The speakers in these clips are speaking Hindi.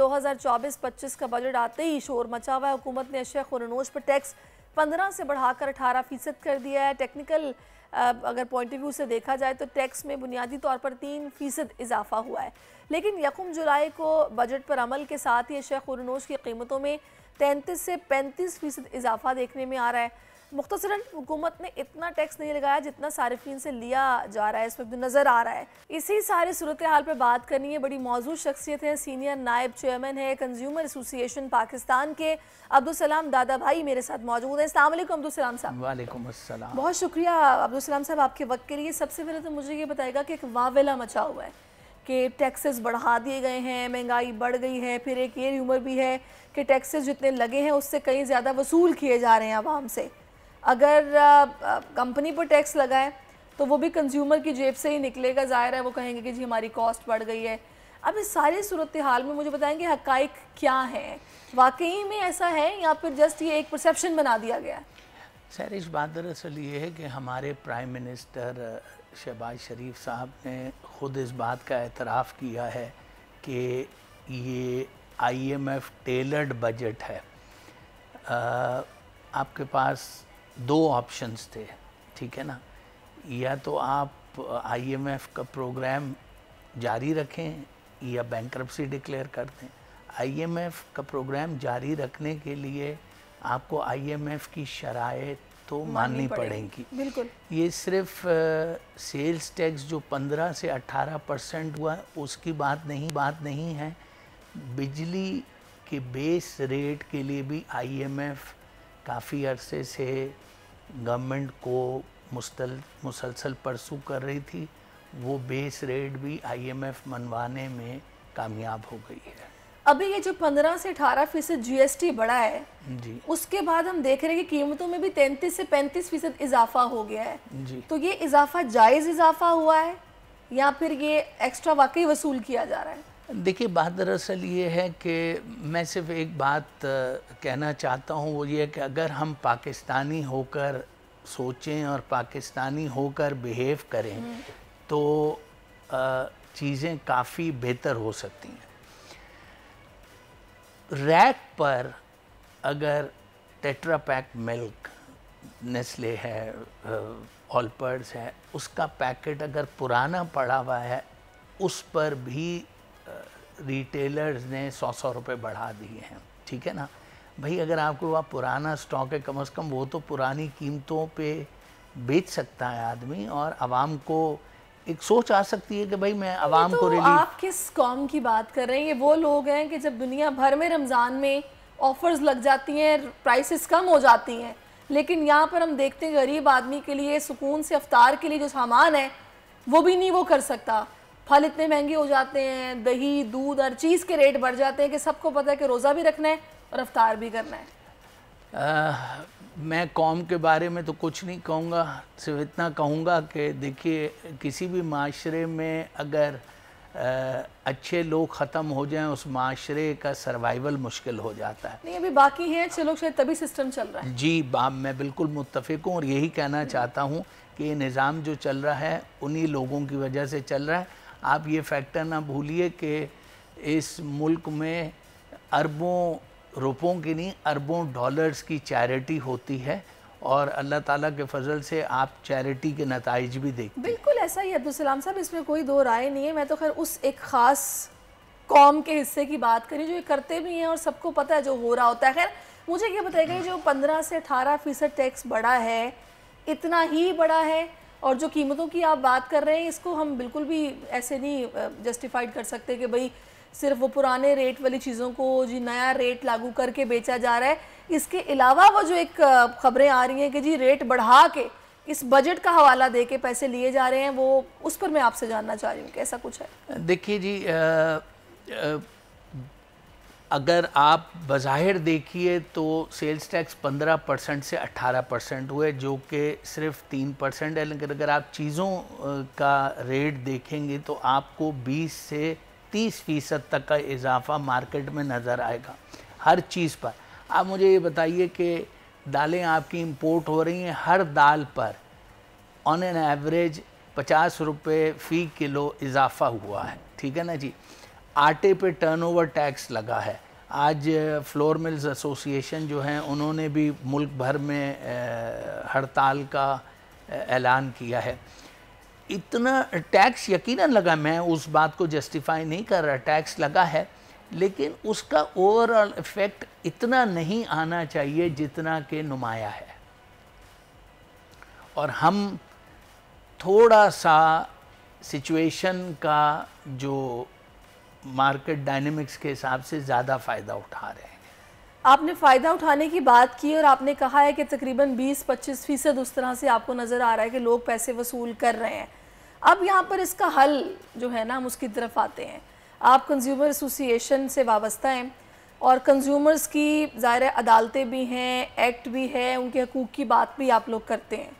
दो हज़ार चौबीस पच्चीस का बजट आते ही शोर मचा हुआ है हुकूमत ने अशय खुरनोश पर टैक्स पंद्रह से बढ़ाकर अठारह फ़ीसद कर दिया है टेक्निकल अगर पॉइंट ऑफ व्यू से देखा जाए तो टैक्स में बुनियादी तौर पर तीन फ़ीसद इजाफा हुआ है लेकिन यकम जुलाई को बजट पर अमल के साथ ही अशय खुरनोश की कीमतों में तैंतीस से पैंतीस फीसद इजाफा देखने में आ रहा है मुख्तसरा हुकूमत ने इतना टैक्स नहीं लगाया जितना सार्फिन से लिया जा रहा है इस वक्त नज़र आ रहा है इसी सारी सूरत हाल पर बात करनी है बड़ी मौजूद शख्सियत है सीनियर नायब चेयरमैन है कंज्यूमर एसोसिएशन पाकिस्तान के अब्दुलसलाम दादा भाई मेरे साथ मौजूद हैं अल्लाम अब्दुलसलम साहब वालेकुम बहुत शुक्रिया अब्दुलसलम साहब आपके वक्त के लिए सबसे पहले तो मुझे ये बताएगा कि एक वावेला मचा हुआ है कि टैक्सेस बढ़ा दिए गए हैं महंगाई बढ़ गई है फिर एक ये उम्र भी है कि टैक्सेस जितने लगे हैं उससे कहीं ज़्यादा वसूल किए जा रहे हैं आवाम से अगर कंपनी पर टैक्स लगाए तो वो भी कंज्यूमर की जेब से ही निकलेगा ज़ाहिर है वो कहेंगे कि जी हमारी कॉस्ट बढ़ गई है अब इस सारी सूरत हाल में मुझे बताएंगे हकाइक क्या हैं वाकई में ऐसा है या फिर जस्ट ये एक परसेप्शन बना दिया गया है सर इस बात दरअसल ये है कि हमारे प्राइम मिनिस्टर शहबाज शरीफ साहब ने ख़ुद इस बात का एतराफ़ किया है कि ये आईएमएफ टेलर्ड बजट है आ, आपके पास दो ऑप्शंस थे ठीक है ना या तो आप आईएमएफ का प्रोग्राम जारी रखें या बैंक्रप्सी डिक्लेयर कर दें आईएमएफ का प्रोग्राम जारी रखने के लिए आपको आईएमएफ की शरात तो माननी पड़ेगी बिल्कुल ये सिर्फ सेल्स टैक्स जो 15 से 18 परसेंट हुआ उसकी बात नहीं बात नहीं है बिजली के बेस रेट के लिए भी आईएमएफ काफ़ी अरसे से गवर्नमेंट को मुस्तल मुसलसल परसू कर रही थी वो बेस रेट भी आईएमएफ मनवाने में कामयाब हो गई है अभी ये जो 15 से 18 फीसद जीएसटी बढ़ा है जी उसके बाद हम देख रहे हैं कि कीमतों में भी 33 से 35 फीसद इजाफा हो गया है जी तो ये इजाफा जायज़ इजाफा हुआ है या फिर ये एक्स्ट्रा वाकई वसूल किया जा रहा है देखिए बात दरअसल ये है कि मैं सिर्फ एक बात कहना चाहता हूँ वो ये कि अगर हम पाकिस्तानी होकर सोचें और पाकिस्तानी होकर बिहेव करें हम्म। तो चीज़ें काफ़ी बेहतर हो सकती हैं रैक पर अगर पैक मिल्क नेस्ले है ऑलपर्ड्स है उसका पैकेट अगर पुराना पड़ा हुआ है उस पर भी रिटेलर्स ने सौ सौ रुपये बढ़ा दिए हैं ठीक है ना भाई अगर आपको वह पुराना स्टॉक है कम से कम वो तो पुरानी कीमतों पे बेच सकता है आदमी और आवाम को एक सोच आ सकती है कि भाई मैं आवाम तो को रिलीफ आप किस कॉम की बात कर रहे हैं ये वो लोग हैं कि जब दुनिया भर में रमज़ान में ऑफर्स लग जाती हैं प्राइसेस कम हो जाती हैं लेकिन यहाँ पर हम देखते हैं गरीब आदमी के लिए सुकून से अफ्तार के लिए जो सामान है वो भी नहीं वो कर सकता फल इतने महंगे हो जाते हैं दही दूध हर चीज़ के रेट बढ़ जाते हैं कि सबको पता है कि रोज़ा भी रखना है और अफ्तार भी करना है मैं कौम के बारे में तो कुछ नहीं कहूँगा सिर्फ इतना कहूँगा कि देखिए किसी भी माशरे में अगर आ, अच्छे लोग ख़त्म हो जाएं उस माशरे का सर्वाइवल मुश्किल हो जाता है नहीं अभी बाकी हैं अच्छे लोग शायद तभी सिस्टम चल रहा है जी मैं बिल्कुल मुतफिक हूँ और यही कहना हम्म। चाहता हूँ कि ये निज़ाम जो चल रहा है उन्हीं लोगों की वजह से चल रहा है आप ये फैक्टर ना भूलिए कि इस मुल्क में अरबों रुपयों की नहीं अरबों डॉलर्स की चैरिटी होती है और अल्लाह ताला के फजल से आप चैरिटी के नतज भी देखते बिल्कुल ऐसा ही अब्दुलसलाम साहब इसमें कोई दो राय नहीं है मैं तो खैर उस एक ख़ास कौम के हिस्से की बात करी जो ये करते भी हैं और सबको पता है जो हो रहा होता है खैर मुझे ये बताएगा जो पंद्रह से अठारह फ़ीसद टैक्स बड़ा है इतना ही बड़ा है और जो कीमतों की आप बात कर रहे हैं इसको हम बिल्कुल भी ऐसे नहीं जस्टिफाइड कर सकते कि भाई सिर्फ वो पुराने रेट वाली चीज़ों को जी नया रेट लागू करके बेचा जा रहा है इसके अलावा वो जो एक खबरें आ रही हैं कि जी रेट बढ़ा के इस बजट का हवाला दे के पैसे लिए जा रहे हैं वो उस पर मैं आपसे जानना चाह रही हूँ कैसा कुछ है देखिए जी आ, आ, अगर आप बाहिर देखिए तो सेल्स टैक्स 15 परसेंट से 18 परसेंट हुए जो कि सिर्फ 3 परसेंट है लेकिन अगर आप चीज़ों का रेट देखेंगे तो आपको 20 से तीस फीसद तक का इजाफा मार्केट में नज़र आएगा हर चीज़ पर आप मुझे ये बताइए कि दालें आपकी इंपोर्ट हो रही हैं हर दाल पर ऑन एन एवरेज पचास रुपये फ़ी किलो इजाफा हुआ है ठीक है ना जी आटे पे टर्नओवर टैक्स लगा है आज फ्लोर मिल्स एसोसिएशन जो हैं उन्होंने भी मुल्क भर में हड़ताल का ऐलान किया है इतना टैक्स यकीनन लगा मैं उस बात को जस्टिफाई नहीं कर रहा टैक्स लगा है लेकिन उसका ओवरऑल इफेक्ट इतना नहीं आना चाहिए जितना के नुमाया है और हम थोड़ा सा सिचुएशन का जो मार्केट डायनेमिक्स के हिसाब से ज़्यादा फ़ायदा उठा रहे हैं आपने फ़ायदा उठाने की बात की और आपने कहा है कि तकरीबन 20-25 फ़ीसद उस तरह से आपको नज़र आ रहा है कि लोग पैसे वसूल कर रहे हैं अब यहाँ पर इसका हल जो है ना हम उसकी तरफ आते हैं आप कंज्यूमर एसोसिएशन से वाबस्ता हैं और कंज्यूमर्स की ज़ाहिर अदालतें भी हैं एक्ट भी है उनके हकूक़ की बात भी आप लोग करते हैं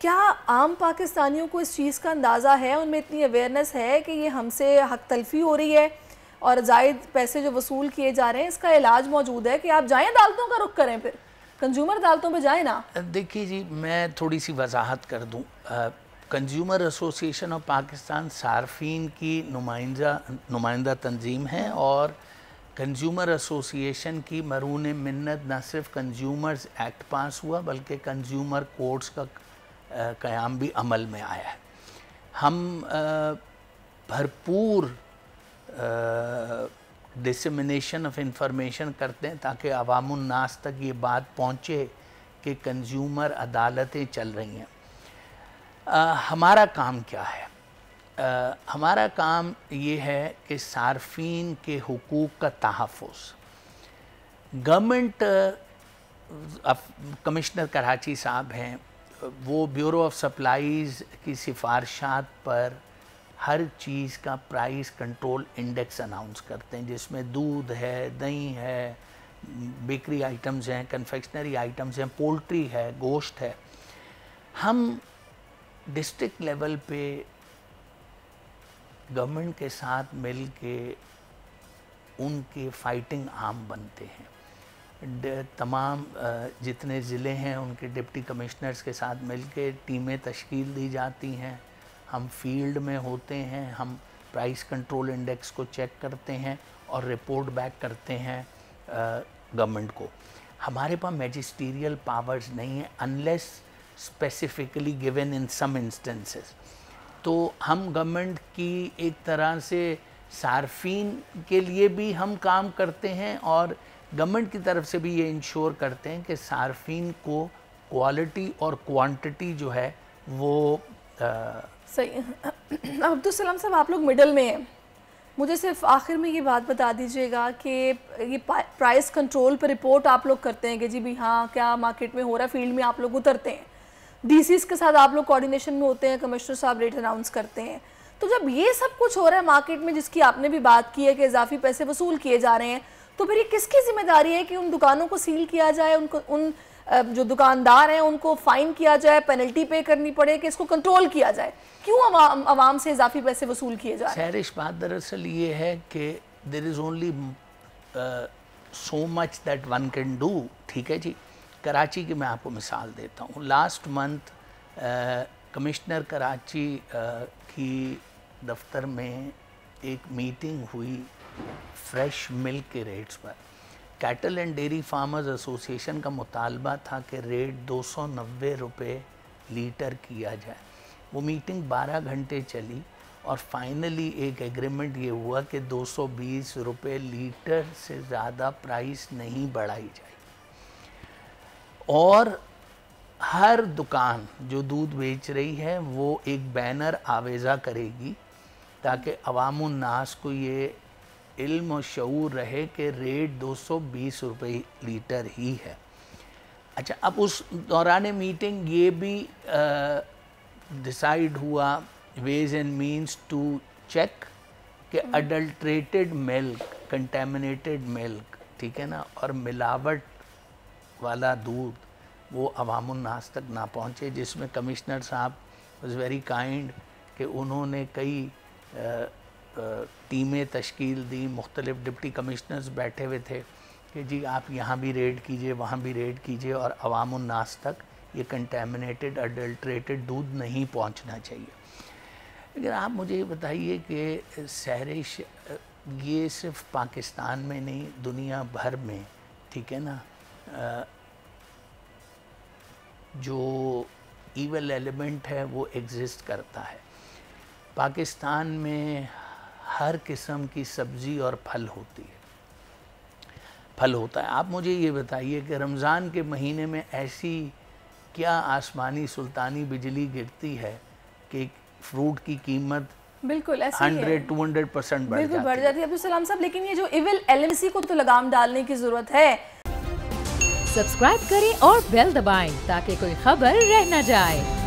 क्या आम पाकिस्तानियों को इस चीज़ का अंदाज़ा है उनमें इतनी अवेयरनेस है कि ये हमसे हक तलफी हो रही है और जायद पैसे जो वसूल किए जा रहे हैं इसका इलाज मौजूद है कि आप जाएँ अदालतों का रुख करें फिर कंज्यूमर अदालतों पर जाए ना देखिए जी मैं थोड़ी सी वजाहत कर दूँ कंज्यूमर एसोसिएशन ऑफ पाकिस्तान सार्फिन की नुमाइंदा नुमाइंदा तंजीम है और कंज्यूमर एसोसिएशन की मरून मन्नत न सिर्फ कंज्यूमर्स एक्ट पास हुआ बल्कि कंज्यूमर कोर्ट्स का क़्याम भी अमल में आया है हम भरपूर डिसमिनेशन ऑफ इंफॉर्मेशन करते हैं ताकि अवामनास तक ये बात पहुँचे कि कंज्यूमर अदालतें चल रही हैं आ, हमारा काम क्या है आ, हमारा काम ये है कि सार्फिन के हकूक़ का तहफ़ गवर्नमेंट कमिश्नर कराची साहब हैं वो ब्यूरो ऑफ सप्लाईज़ की सिफारशात पर हर चीज़ का प्राइस कंट्रोल इंडेक्स अनाउंस करते हैं जिसमें दूध है दही है बेकरी आइटम्स हैं कन्फेक्शनरी आइटम्स हैं पोल्ट्री है गोश्त है हम डिस्ट्रिक्ट लेवल पे गवर्नमेंट के साथ मिल के उनके फाइटिंग आर्म बनते हैं तमाम जितने ज़िले हैं उनके डिप्टी कमिश्नर्स के साथ मिलके टीमें तश्कील दी जाती हैं हम फील्ड में होते हैं हम प्राइस कंट्रोल इंडेक्स को चेक करते हैं और रिपोर्ट बैक करते हैं गवर्नमेंट को हमारे पास मैजिस्टीरियल पावर्स नहीं है unless specifically given in some instances तो हम गवर्नमेंट की एक तरह से सार्फिन के लिए भी हम काम करते हैं और गवर्नमेंट की तरफ से भी ये इंश्योर करते हैं कि सार्फिन को क्वालिटी और क्वांटिटी जो है वो आ, सही सलाम साहब आप लोग मिडल में हैं मुझे सिर्फ आखिर में ये बात बता दीजिएगा कि ये प्राइस कंट्रोल पर रिपोर्ट आप लोग करते हैं कि जी भी हाँ क्या मार्केट में हो रहा है फील्ड में आप लोग उतरते हैं डीसीज के साथ आप लोग कोऑर्डिनेशन में होते हैं कमिश्नर साहब रेट अनाउंस करते हैं तो जब ये सब कुछ हो रहा है मार्केट में जिसकी आपने भी बात की है कि इजाफी पैसे वसूल किए जा रहे हैं तो फिर ये किसकी जिम्मेदारी है कि उन दुकानों को सील किया जाए उनको उन जो दुकानदार हैं उनको फ़ाइन किया जाए पेनल्टी पे करनी पड़े कि इसको कंट्रोल किया जाए क्यों आवाम से इजाफी पैसे वसूल किए जाए सैरिश बात दरअसल ये है कि there is only so much that one can do ठीक है जी कराची की मैं आपको मिसाल देता हूँ last month commissioner Karachi uh, की दफ्तर में एक मीटिंग हुई फ्रेश मिल्क के रेट्स पर cattle and dairy farmers association का मुतालबा था कि रेट दो सौ नब्बे रुपये लीटर किया जाए वो मीटिंग 12 घंटे चली और फाइनली एक एग्रीमेंट ये हुआ कि 220 रुपये लीटर से ज़्यादा प्राइस नहीं बढ़ाई जाएगी और हर दुकान जो दूध बेच रही है वो एक बैनर आवेज़ा करेगी ताकि अवाम नास को ये इल्म और शूर रहे कि रेट 220 रुपए लीटर ही है अच्छा अब उस दौरान मीटिंग ये भी डिसाइड हुआ ways and means to check कि अडल्ट्रेटेड मिल्क कंटेमिनेटेड मिल्क ठीक है ना और मिलावट वाला दूध वो अवामनास तक ना पहुँचे जिसमें कमिश्नर साहब वॉज़ वेरी काइंड कि उन्होंने कई टीमें तश्कील दी मुख्तलिफ डिप्टी कमिश्नर्स बैठे हुए थे कि जी आप यहाँ भी रेड कीजिए वहाँ भी रेड कीजिए और अवाम तक ये कंटेमिनेटेड अडल्ट्रेटेड दूध नहीं पहुँचना चाहिए लेकिन आप मुझे बताइए कि सहरिश ये सिर्फ पाकिस्तान में नहीं दुनिया भर में ठीक है ना जो ईवल एलिमेंट है वो एग्ज़िस्ट करता है पाकिस्तान में हर किस्म की सब्जी और फल होती है फल होता है आप मुझे ये बताइए कि रमज़ान के महीने में ऐसी क्या आसमानी सुल्तानी बिजली गिरती है कि फ्रूट की कीमत बिल्कुल हंड्रेड टू हंड्रेड परसेंट बिल्कुल बढ़ जाती है अब्दुल सलाम साहब लेकिन ये जो इविल एल को तो लगाम डालने की जरूरत है सब्सक्राइब करें और बेल दबाएं ताकि कोई खबर रह न जाए